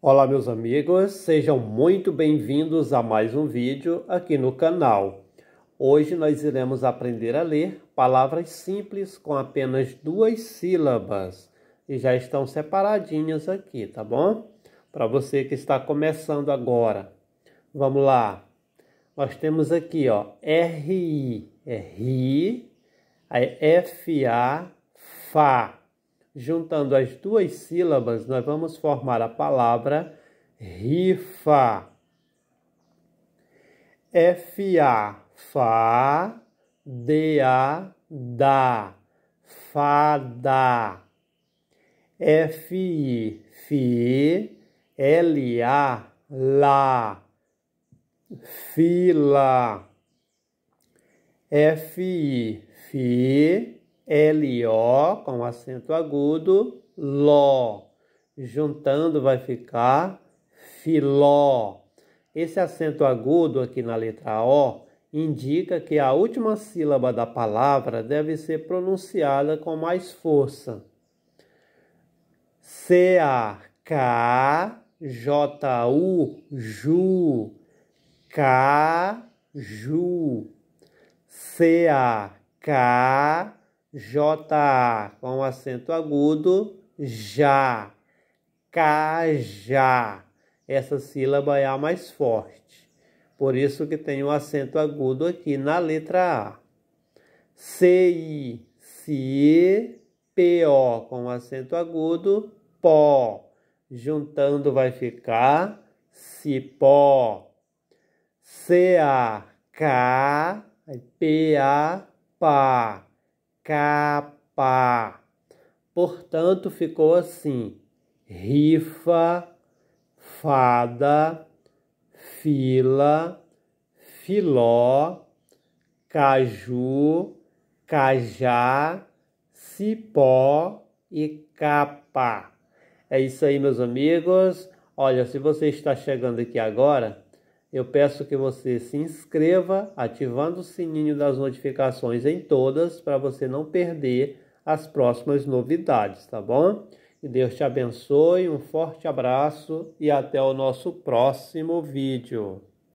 Olá meus amigos, sejam muito bem-vindos a mais um vídeo aqui no canal. Hoje nós iremos aprender a ler palavras simples com apenas duas sílabas e já estão separadinhas aqui, tá bom? Para você que está começando agora. Vamos lá. Nós temos aqui, ó, r é F-A. a aí FA, a juntando as duas sílabas, nós vamos formar a palavra rifa. F-A, fa, D-A, da, fada. F-I, fi, L-A, lá, fila. F-I, fi, L-O com acento agudo, Ló. Juntando vai ficar Filó. Esse acento agudo aqui na letra O indica que a última sílaba da palavra deve ser pronunciada com mais força. C-A-K-J-U, Ju, K-Ju, C-A-K-J-U. J com acento agudo, já, cajá. Essa sílaba é a mais forte. Por isso que tem um acento agudo aqui na letra A. CI, ci, PO com acento agudo, pó. Juntando vai ficar cipó. CA, P PA, pá capa. Portanto, ficou assim: rifa, fada, fila, filó, caju, cajá, cipó e capa. É isso aí, meus amigos. Olha, se você está chegando aqui agora, eu peço que você se inscreva ativando o sininho das notificações em todas para você não perder as próximas novidades, tá bom? Que Deus te abençoe, um forte abraço e até o nosso próximo vídeo.